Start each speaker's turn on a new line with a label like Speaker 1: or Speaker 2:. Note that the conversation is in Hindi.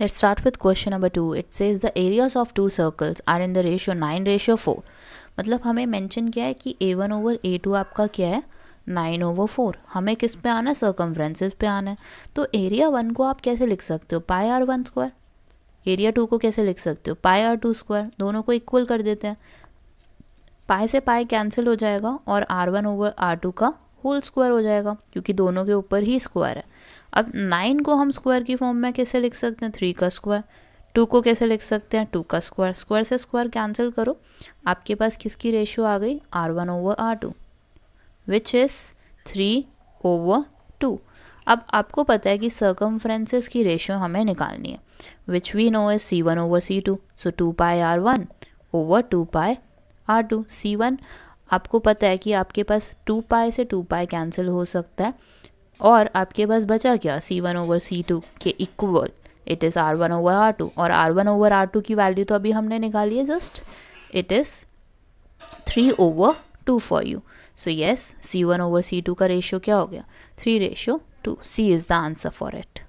Speaker 1: Let's start with question number two. It says the areas of two circles are in the ratio nine ratio four मतलब हमें mention किया है कि A one over A two आपका क्या है नाइन ओवर फोर हमें किस पे आना है सर्कम्फ्रेंसेस पे आना है तो एरिया वन को आप कैसे लिख सकते हो pi R one square area two को कैसे लिख सकते हो पाई आर टू स्क्वायर दोनों को इक्वल कर देते हैं पाई से पाई कैंसिल हो जाएगा और R one over R two का होल स्क्वायर हो जाएगा क्योंकि दोनों के ऊपर ही स्क्वायर है अब नाइन को हम स्क्वायर की फॉर्म में कैसे लिख सकते हैं थ्री का स्क्वायर टू को कैसे लिख सकते हैं टू का स्क्वायर स्क्वायर से स्क्वायर कैंसिल करो आपके पास किसकी रेशियो आ गई R one over R two which is three over two अब आपको पता है कि सर्कम की रेशियो हमें निकालनी है which we know is C one over C two so two pi R one over two pi R two C one आपको पता है कि आपके पास टू पाए से टू पाए कैंसिल हो सकता है और आपके पास बचा क्या C one over C two के equal it is R one over R two और R one over R two की वैल्यू तो अभी हमने निकाली है just it is three over two for you so yes C one over C two का रेशियो क्या हो गया three ratio two C is the answer for it